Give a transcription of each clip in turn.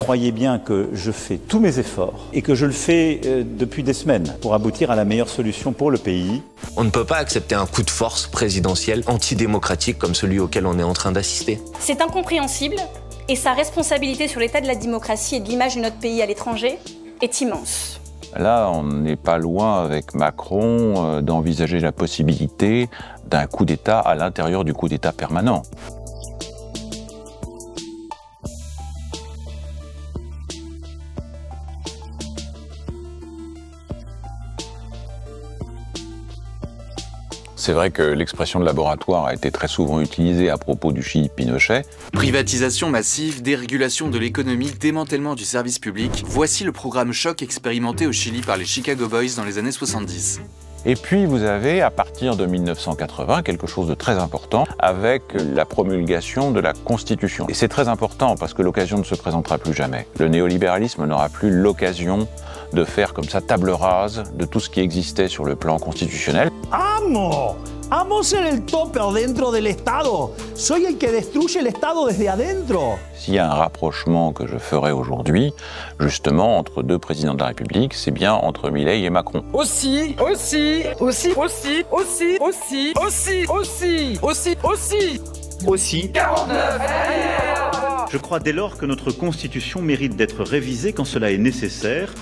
Croyez bien que je fais tous mes efforts et que je le fais euh, depuis des semaines pour aboutir à la meilleure solution pour le pays. On ne peut pas accepter un coup de force présidentiel antidémocratique comme celui auquel on est en train d'assister. C'est incompréhensible et sa responsabilité sur l'état de la démocratie et de l'image de notre pays à l'étranger est immense. Là, on n'est pas loin avec Macron euh, d'envisager la possibilité d'un coup d'État à l'intérieur du coup d'État permanent. C'est vrai que l'expression de laboratoire a été très souvent utilisée à propos du Chili Pinochet. Privatisation massive, dérégulation de l'économie, démantèlement du service public, voici le programme choc expérimenté au Chili par les Chicago Boys dans les années 70. Et puis vous avez à partir de 1980 quelque chose de très important avec la promulgation de la Constitution. Et c'est très important parce que l'occasion ne se présentera plus jamais. Le néolibéralisme n'aura plus l'occasion de faire comme ça table rase de tout ce qui existait sur le plan constitutionnel. Ah mort ser el topper dentro del Estado. Soy el que destruye el Estado desde S'il y a un rapprochement que je ferai aujourd'hui, justement, entre deux présidents de la République, c'est bien entre Milley et Macron. Aussi, aussi, aussi, aussi, aussi, aussi, aussi, aussi, aussi, aussi. Aussi. 49 Je crois dès lors que notre Constitution mérite d'être révisée quand cela est nécessaire,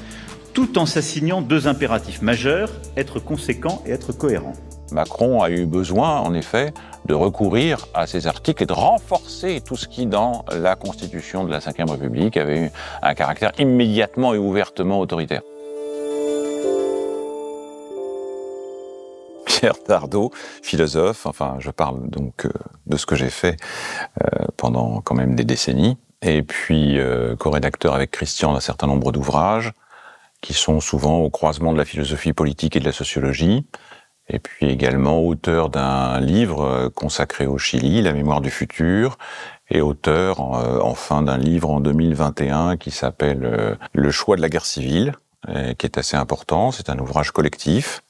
tout en s'assignant deux impératifs majeurs, être conséquent et être cohérent. Macron a eu besoin, en effet, de recourir à ces articles et de renforcer tout ce qui, dans la constitution de la Ve République, avait eu un caractère immédiatement et ouvertement autoritaire. Pierre Tardot, philosophe, enfin je parle donc euh, de ce que j'ai fait euh, pendant quand même des décennies, et puis euh, co-rédacteur avec Christian d'un certain nombre d'ouvrages qui sont souvent au croisement de la philosophie politique et de la sociologie, et puis également auteur d'un livre euh, consacré au Chili, La mémoire du futur, et auteur euh, enfin d'un livre en 2021 qui s'appelle euh, Le choix de la guerre civile, qui est assez important, c'est un ouvrage collectif.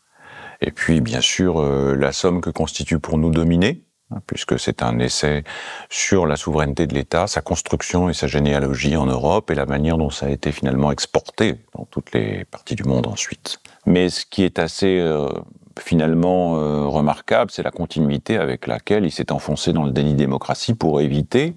Et puis bien sûr la somme que constitue pour nous dominer, Hein, puisque c'est un essai sur la souveraineté de l'État, sa construction et sa généalogie en Europe et la manière dont ça a été finalement exporté dans toutes les parties du monde ensuite. Mais ce qui est assez euh, finalement euh, remarquable, c'est la continuité avec laquelle il s'est enfoncé dans le déni démocratie pour éviter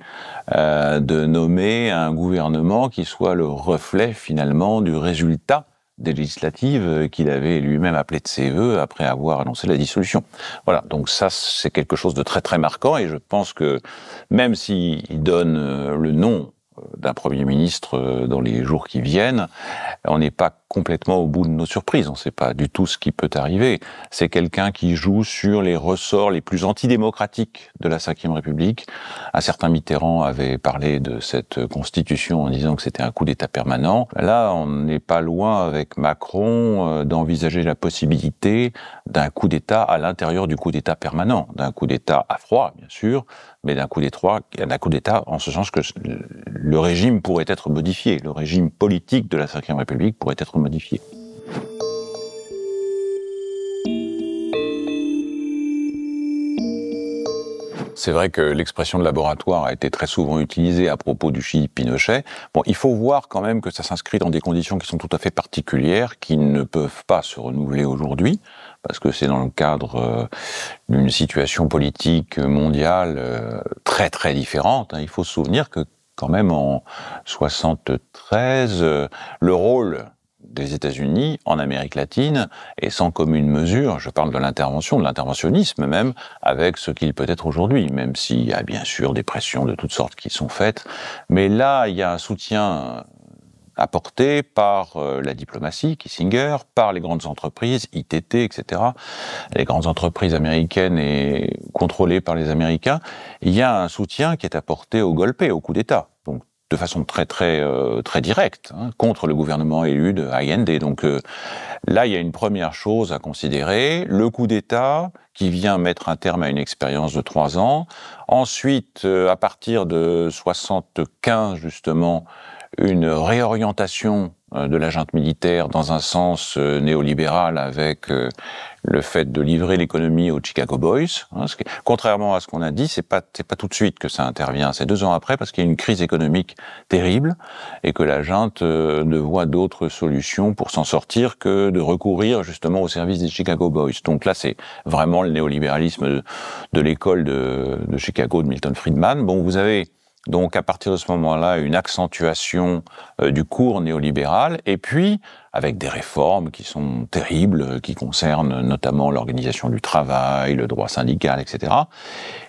euh, de nommer un gouvernement qui soit le reflet finalement du résultat des législatives euh, qu'il avait lui-même appelé de ses voeux après avoir annoncé la dissolution. Voilà, donc ça c'est quelque chose de très très marquant et je pense que même s'il donne euh, le nom euh, d'un Premier ministre dans les jours qui viennent, on n'est pas complètement au bout de nos surprises. On ne sait pas du tout ce qui peut arriver. C'est quelqu'un qui joue sur les ressorts les plus antidémocratiques de la Ve République. Un certain Mitterrand avait parlé de cette constitution en disant que c'était un coup d'État permanent. Là, on n'est pas loin avec Macron euh, d'envisager la possibilité d'un coup d'État à l'intérieur du coup d'État permanent, d'un coup d'État à froid, bien sûr, mais d'un coup d'État en ce sens que le régime pourrait être modifié, le régime politique de la Ve République pourrait être modifié c'est vrai que l'expression de laboratoire a été très souvent utilisée à propos du Chili Pinochet. Bon, il faut voir quand même que ça s'inscrit dans des conditions qui sont tout à fait particulières, qui ne peuvent pas se renouveler aujourd'hui, parce que c'est dans le cadre euh, d'une situation politique mondiale euh, très très différente. Hein. Il faut se souvenir que quand même en 73, euh, le rôle des États-Unis en Amérique latine et sans commune mesure, je parle de l'intervention, de l'interventionnisme même, avec ce qu'il peut être aujourd'hui, même s'il y a bien sûr des pressions de toutes sortes qui sont faites. Mais là, il y a un soutien apporté par euh, la diplomatie, Kissinger, par les grandes entreprises, ITT, etc., les grandes entreprises américaines et contrôlées par les Américains, il y a un soutien qui est apporté au golpe, au coup d'État de façon très très euh, très directe hein, contre le gouvernement élu de Allende. Donc euh, là, il y a une première chose à considérer le coup d'État qui vient mettre un terme à une expérience de trois ans. Ensuite, euh, à partir de 75 justement, une réorientation Hein, de la junte militaire dans un sens euh, néolibéral avec euh, le fait de livrer l'économie aux Chicago Boys. Hein, contrairement à ce qu'on a dit, c'est pas c'est pas tout de suite que ça intervient, c'est deux ans après parce qu'il y a une crise économique terrible et que la junte euh, ne voit d'autres solutions pour s'en sortir que de recourir justement au service des Chicago Boys. Donc là, c'est vraiment le néolibéralisme de, l'école de, de Chicago de Milton Friedman. Bon, vous avez donc à partir de ce moment-là, une accentuation euh, du cours néolibéral. Et puis avec des réformes qui sont terribles, qui concernent notamment l'organisation du travail, le droit syndical, etc.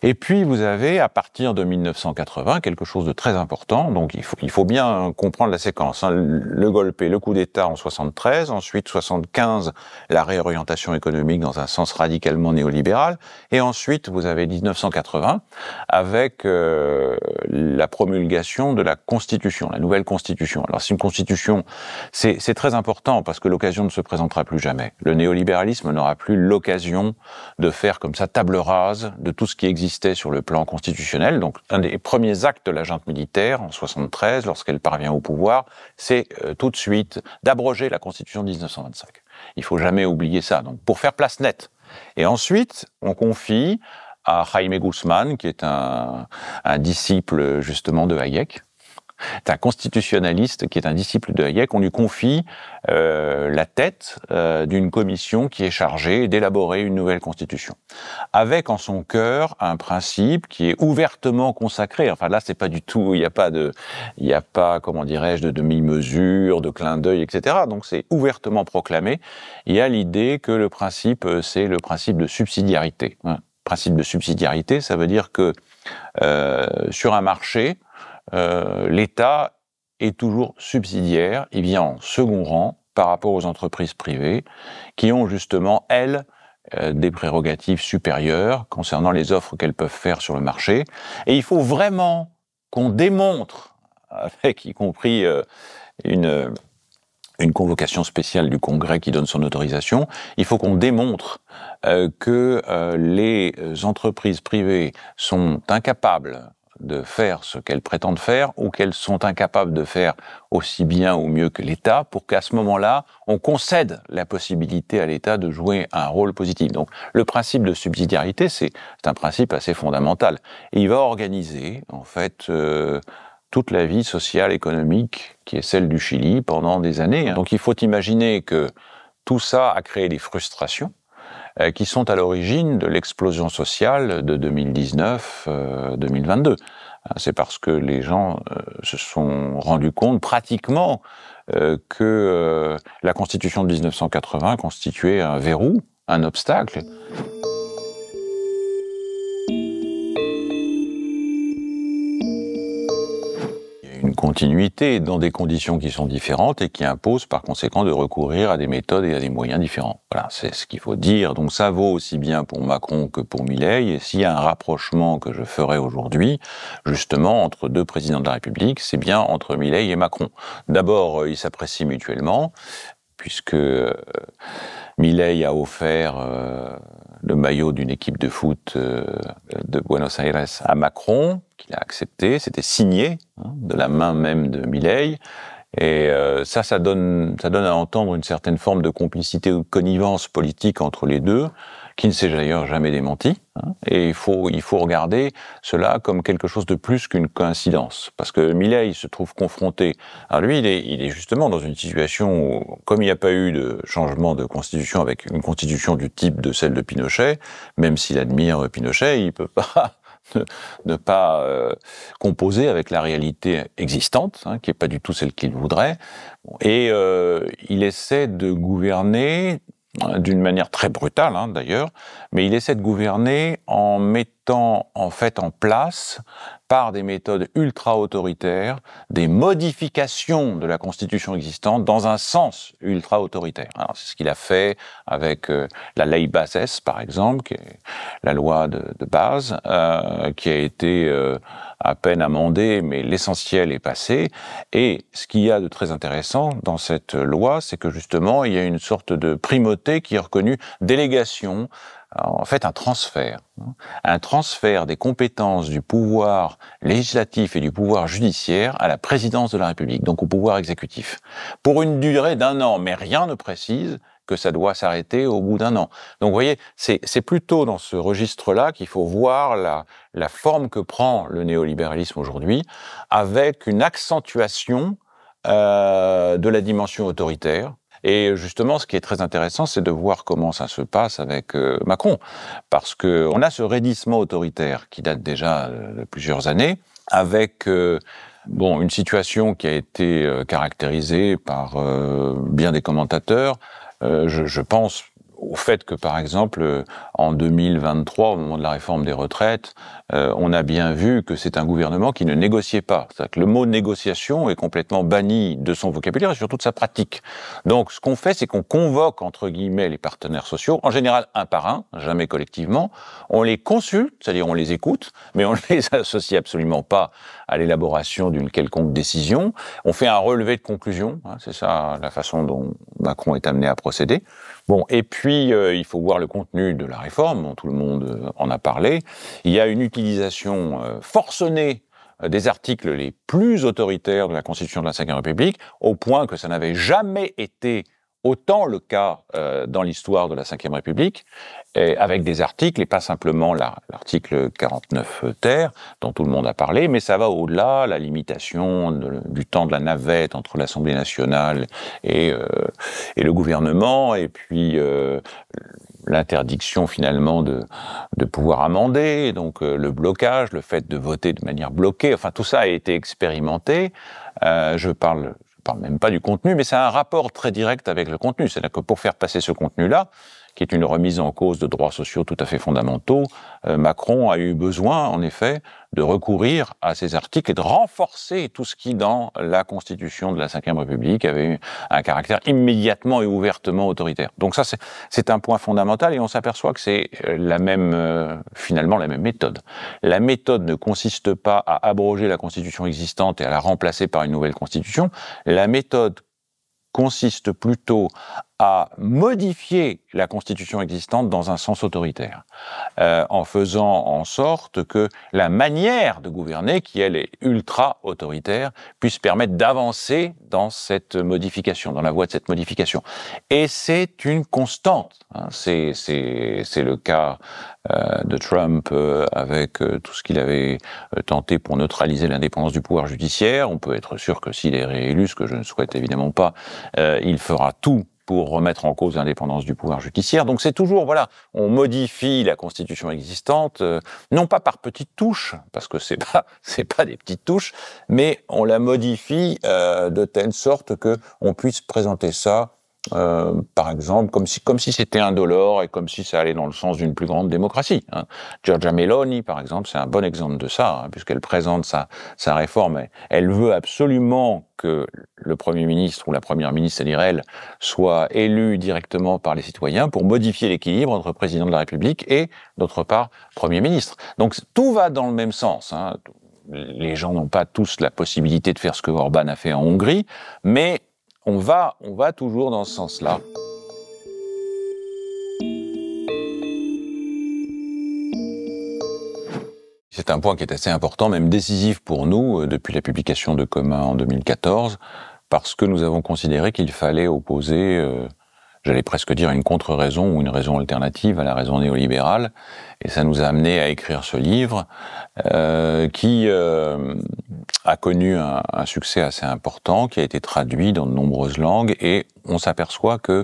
Et puis vous avez, à partir de 1980, quelque chose de très important, donc il faut, il faut bien comprendre la séquence. Hein. Le golpe et le coup d'État en 1973, ensuite 1975, la réorientation économique dans un sens radicalement néolibéral, et ensuite vous avez 1980, avec euh, la promulgation de la Constitution, la nouvelle Constitution. Alors c'est une Constitution, c'est très important important parce que l'occasion ne se présentera plus jamais. Le néolibéralisme n'aura plus l'occasion de faire comme ça table rase de tout ce qui existait sur le plan constitutionnel. Donc, un des premiers actes de la junte militaire en 73, lorsqu'elle parvient au pouvoir, c'est euh, tout de suite d'abroger la Constitution de 1925. Il faut jamais oublier ça. Donc, pour faire place nette. Et ensuite, on confie à Jaime Guzman, qui est un disciple justement de Hayek, c'est un constitutionnaliste qui est un disciple de Hayek. On lui confie euh, la tête euh, d'une commission qui est chargée d'élaborer une nouvelle constitution, avec en son cœur un principe qui est ouvertement consacré. Enfin là, c'est pas du tout, il n'y a pas de, il a pas, comment dirais-je, de demi-mesure, de clin d'œil, etc. Donc c'est ouvertement proclamé. Il y a l'idée que le principe, euh, c'est le principe de subsidiarité. Hein. Principe de subsidiarité, ça veut dire que sur un marché, euh, l'État est toujours subsidiaire, il vient en second rang par rapport aux entreprises privées qui ont justement, elles, euh, des prérogatives supérieures concernant les offres qu'elles peuvent faire sur le marché. Et il faut vraiment qu'on démontre, avec y compris euh, une, convocation spéciale du Congrès qui donne son autorisation, il faut qu'on démontre que les entreprises privées sont incapables de faire ce qu'elles prétendent faire ou qu'elles sont incapables de faire aussi bien ou mieux que l'État pour qu'à ce moment-là, on concède la possibilité à l'État de jouer un rôle positif. Donc le principe de subsidiarité, c'est un principe assez fondamental. Et il va organiser, en fait, euh, toute la vie sociale, économique, qui est celle du Chili pendant des années. Hein. Donc il faut imaginer que tout ça a créé des frustrations euh, qui sont à l'origine de l'explosion sociale de 2019-2022. Euh, hein, c'est parce que les gens euh, se sont rendus compte pratiquement que la Constitution de 1980 constituait un verrou, un obstacle. continuité dans des conditions qui sont différentes et qui imposent par conséquent de recourir à des méthodes et à des moyens différents. Voilà, c'est ce qu'il faut dire. Donc ça vaut aussi bien pour Macron que pour Milley. Et s'il y a un rapprochement que je ferai aujourd'hui, justement, entre deux présidents de la République, c'est bien entre Milley et Macron. D'abord, euh, ils s'apprécient mutuellement puisque euh, a offert euh, le maillot d'une équipe de foot euh, de Buenos Aires à Macron, qu'il a accepté, c'était signé hein, de la main même de Milei. Et euh, ça, ça donne, ça donne à entendre une certaine forme de complicité ou de connivence politique entre les deux qui ne s'est d'ailleurs jamais démenti. Hein, et il faut, il faut regarder cela comme quelque chose de plus qu'une coïncidence. Parce que il se trouve confronté. à lui, il est, il est justement dans une situation où, comme il n'y a pas eu de changement de constitution avec une constitution du type de celle de Pinochet, même s'il admire Pinochet, il ne peut pas ne, pas euh, composer avec la réalité existante, hein, qui n'est pas du tout celle qu'il voudrait. Et euh, il essaie de gouverner Hein, d'une manière très brutale hein, d'ailleurs, mais il essaie de gouverner en mettant en fait en place, par des méthodes ultra-autoritaires, des modifications de la constitution existante dans un sens ultra-autoritaire. C'est ce qu'il a fait avec euh, la ley Bases, par exemple, qui est la loi de, base, euh, qui a été euh, à peine amendée, mais l'essentiel est passé. Et ce qu'il y a de très intéressant dans cette loi, c'est que justement, il y a une sorte de primauté qui est reconnue, délégation en fait un transfert, hein. un transfert des compétences du pouvoir législatif et du pouvoir judiciaire à la présidence de la République, donc au pouvoir exécutif, pour une durée d'un an, mais rien ne précise que ça doit s'arrêter au bout d'un an. Donc vous voyez, c'est plutôt dans ce registre-là qu'il faut voir la, forme que prend le néolibéralisme aujourd'hui, avec une accentuation euh, de la dimension autoritaire, et justement, ce qui est très intéressant, c'est de voir comment ça se passe avec euh, Macron. Parce qu'on a ce raidissement autoritaire qui date déjà euh, de plusieurs années, avec euh, bon, une situation qui a été caractérisée par bien des commentateurs, je pense au fait que, par exemple, euh, en 2023, au moment de la réforme des retraites, euh, on a bien vu que c'est un gouvernement qui ne négociait pas. cest le mot négociation est complètement banni de son vocabulaire et surtout de sa pratique. Donc, ce qu'on fait, c'est qu'on convoque, entre guillemets, les partenaires sociaux, en général un par un, jamais collectivement. On les consulte, c'est-à-dire on les écoute, mais on ne les associe absolument pas à l'élaboration d'une quelconque décision. On fait un relevé de conclusion, hein, c'est ça la façon dont Macron est amené à procéder. Bon, et puis euh, il faut voir le contenu de la réforme, tout le monde euh, en a parlé. Il y a une utilisation euh, forcenée des articles les plus autoritaires de la Constitution de la Ve République, au point que ça n'avait jamais été autant le cas euh, dans l'histoire de la Ve République, et avec des articles, et pas simplement l'article 49 euh, terre, dont tout le monde a parlé, mais ça va au-delà, la limitation du temps de la navette entre l'Assemblée nationale et, euh, le gouvernement, et puis l'interdiction finalement de, de, pouvoir amender, donc le blocage, le fait de voter de manière bloquée, enfin tout ça a été expérimenté. je parle parle même pas du contenu, mais ça a un rapport très direct avec le contenu. C'est-à-dire que pour faire passer ce contenu-là, qui est une remise en cause de droits sociaux tout à fait fondamentaux, euh, Macron a eu besoin, en effet, de recourir à ces articles et de renforcer tout ce qui, dans la Constitution de la Ve République, avait eu un caractère immédiatement et ouvertement autoritaire. Donc ça, c'est un point fondamental et on s'aperçoit que c'est euh, la même, euh, finalement, la même méthode. La méthode ne consiste pas à abroger la Constitution existante et à la remplacer par une nouvelle Constitution. La méthode consiste plutôt à modifier la constitution existante dans un sens autoritaire, euh, en faisant en sorte que la manière de gouverner, qui elle est ultra autoritaire, puisse permettre d'avancer dans cette modification, dans la voie de cette modification. Et c'est une constante. Hein. C'est le cas euh, de Trump euh, avec tout ce qu'il avait tenté pour neutraliser l'indépendance du pouvoir judiciaire. On peut être sûr que s'il est réélu, ce que je ne souhaite évidemment pas, il fera tout pour remettre en cause l'indépendance du pouvoir judiciaire. Donc c'est toujours, voilà, on modifie la constitution existante, euh, non pas par petites touches, parce que c'est pas, c'est pas des petites touches, mais on la modifie euh, de telle sorte que puisse présenter ça euh, par exemple, comme si comme si c'était indolore et comme si ça allait dans le sens d'une plus grande démocratie. Georgia hein. Giorgia Meloni, par exemple, c'est un bon exemple de ça, hein, puisqu'elle présente sa, réforme. Elle veut absolument que le Premier ministre ou la Première ministre, c'est-à-dire elle, soit élue directement par les citoyens pour modifier l'équilibre entre président de la République et, d'autre part, Premier ministre. Donc tout va dans le même sens. Hein. Les gens n'ont pas tous la possibilité de faire ce que Orban a fait en Hongrie, mais on va, on va toujours dans ce sens-là. C'est un point qui est assez important, même décisif pour nous, euh, depuis la publication de Commun en 2014, parce que nous avons considéré qu'il fallait opposer euh, j'allais presque dire une contre-raison ou une raison alternative à la raison néolibérale. Et ça nous a amené à écrire ce livre euh, qui euh, a connu un, un, succès assez important, qui a été traduit dans de nombreuses langues et on s'aperçoit que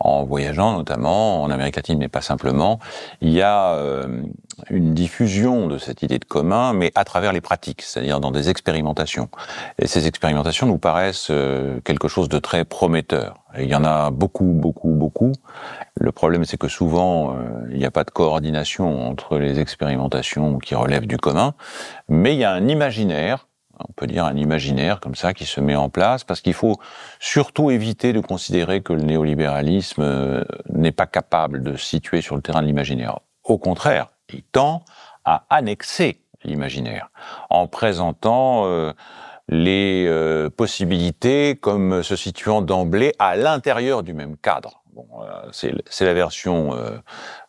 en voyageant notamment en Amérique latine, mais pas simplement, il y a euh, une diffusion de cette idée de commun, mais à travers les pratiques, c'est-à-dire dans des expérimentations. Et ces expérimentations nous paraissent euh, quelque chose de très prometteur. il y en a beaucoup, beaucoup, beaucoup. Le problème, c'est que souvent, euh, il n'y a pas de coordination entre les expérimentations qui relèvent du commun, mais il y a un imaginaire on peut dire un imaginaire comme ça qui se met en place, parce qu'il faut surtout éviter de considérer que le néolibéralisme euh, n'est pas capable de se situer sur le terrain de l'imaginaire. Au contraire, il tend à annexer l'imaginaire en présentant euh, les euh, possibilités comme se situant d'emblée à l'intérieur du même cadre. Euh, c'est la version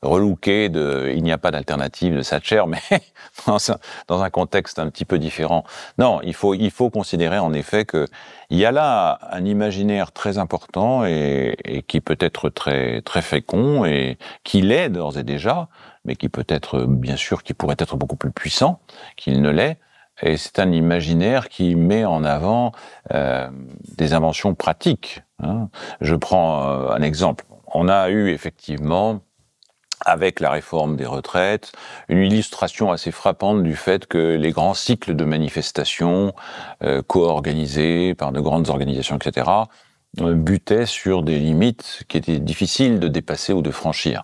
relouquée relookée de Il n'y a pas d'alternative de Thatcher, mais dans, un, contexte un petit peu différent. Non, il faut, il faut considérer en effet qu'il y a là un imaginaire très important et, et qui peut être très, très fécond et qui l'est d'ores et déjà, mais qui peut être, bien sûr, qui pourrait être beaucoup plus puissant qu'il ne l'est et c'est un imaginaire qui met en avant euh, des inventions pratiques. Hein. Je prends euh, un exemple. On a eu effectivement, avec la réforme des retraites, une illustration assez frappante du fait que les grands cycles de manifestations euh, co-organisés par de grandes organisations, etc., butaient sur des limites qui étaient difficiles de dépasser ou de franchir.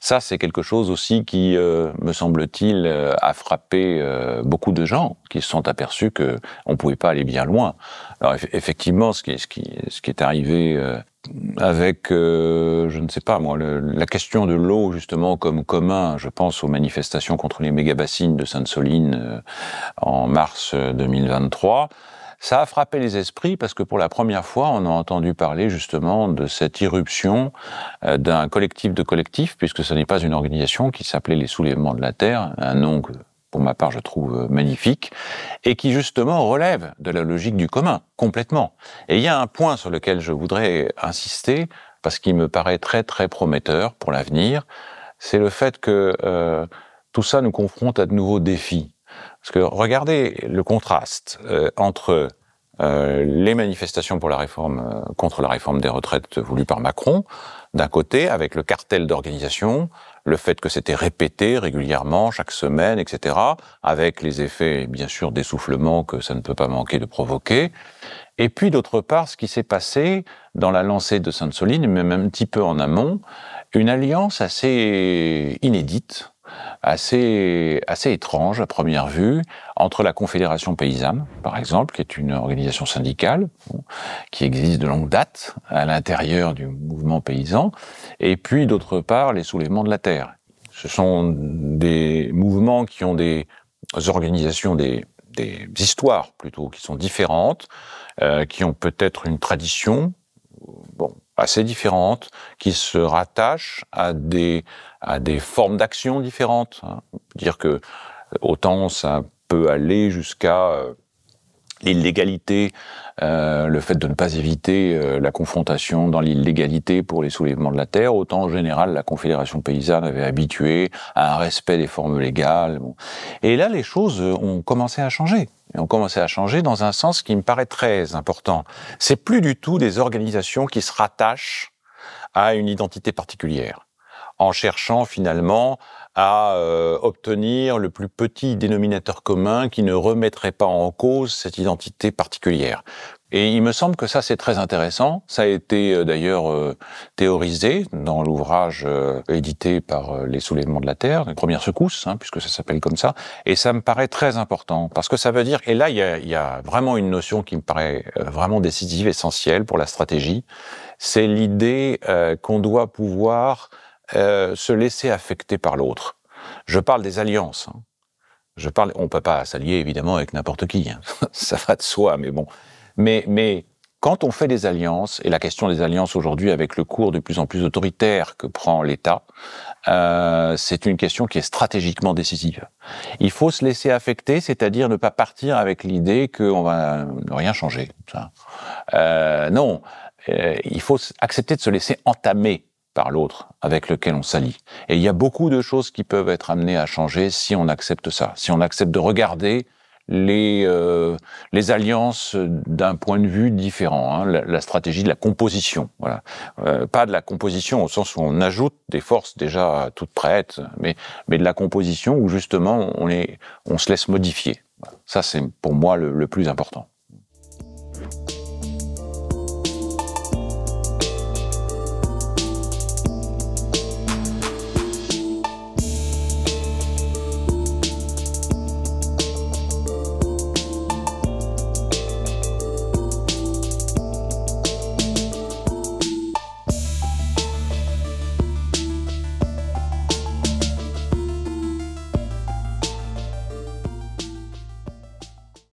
Ça, c'est quelque chose aussi qui, euh, me semble-t-il, euh, a frappé euh, beaucoup de gens qui se sont aperçus qu'on ne pouvait pas aller bien loin. Alors effectivement, ce qui, est arrivé avec, je ne sais pas moi, la question de l'eau justement comme commun, je pense aux manifestations contre les méga-bassines de Sainte-Soline en mars 2023, ça a frappé les esprits parce que pour la première fois, on a entendu parler justement de cette irruption euh, d'un collectif de collectifs, puisque ce n'est pas une organisation qui s'appelait les Soulèvements de la Terre, un nom que, pour ma part, je trouve euh, magnifique, et qui justement relève de la logique du commun, complètement. Et il y a un point sur lequel je voudrais insister, parce qu'il me paraît très très prometteur pour l'avenir, c'est le fait que euh, tout ça nous confronte à de nouveaux défis. Parce que regardez le contraste euh, entre euh, les manifestations pour la réforme, euh, contre la réforme des retraites voulues par Macron, d'un côté, avec le cartel d'organisation, le fait que c'était répété régulièrement, chaque semaine, etc., avec les effets, bien sûr, d'essoufflement que ça ne peut pas manquer de provoquer, et puis d'autre part, ce qui s'est passé dans la lancée de Sainte-Soline, même un petit peu en amont, une alliance assez inédite assez, assez étrange à première vue entre la Confédération paysanne, par exemple, qui est une organisation syndicale qui existe de longue date à l'intérieur du mouvement paysan, et puis d'autre part les soulèvements de la terre. Ce sont des mouvements qui ont des organisations, des, des histoires plutôt, qui sont différentes, euh, qui ont peut-être une tradition assez différentes, qui se rattachent à des, à des formes d'action différentes. Hein. Dire que autant ça peut aller jusqu'à euh, l'illégalité, euh, le fait de ne pas éviter euh, la confrontation dans l'illégalité pour les soulèvements de la terre, autant en général la Confédération paysanne avait habitué à un respect des formes légales. Et là, les choses ont commencé à changer. Et ont commencé à changer dans un sens qui me paraît très important. C'est plus du tout des organisations qui se rattachent à une identité particulière en cherchant finalement à euh, obtenir le plus petit dénominateur commun qui ne remettrait pas en cause cette identité particulière. Et il me semble que ça, c'est très intéressant. Ça a été euh, d'ailleurs euh, théorisé dans l'ouvrage édité par les soulèvements de la Terre, Les premières secousses », hein, puisque ça s'appelle comme ça. Et ça me paraît très important, parce que ça veut dire, et là, il y a, y a, vraiment une notion qui me paraît vraiment décisive, essentielle pour la stratégie, c'est l'idée qu'on doit pouvoir euh, se laisser affecter par l'autre. Je parle des alliances. On hein. Je parle, on peut pas s'allier évidemment avec n'importe qui. Hein. Ça va de soi, mais bon. Mais, quand on fait des alliances, et la question des alliances aujourd'hui avec le cours de plus en plus autoritaire que prend l'État, euh, c'est une question qui est stratégiquement décisive. Il faut se laisser affecter, c'est-à-dire ne pas partir avec l'idée qu'on va rien changer. Euh, non, il faut accepter de se laisser entamer par l'autre avec lequel on s'allie. Et il y a beaucoup de choses qui peuvent être amenées à changer si on accepte ça, si on accepte de regarder les, euh, les alliances d'un point de vue différent, hein, la, stratégie de la composition, voilà, euh, pas de la composition au sens où on ajoute des forces déjà toutes prêtes, mais mais de la composition où justement on est on se laisse modifier. Ça c'est pour moi le plus important.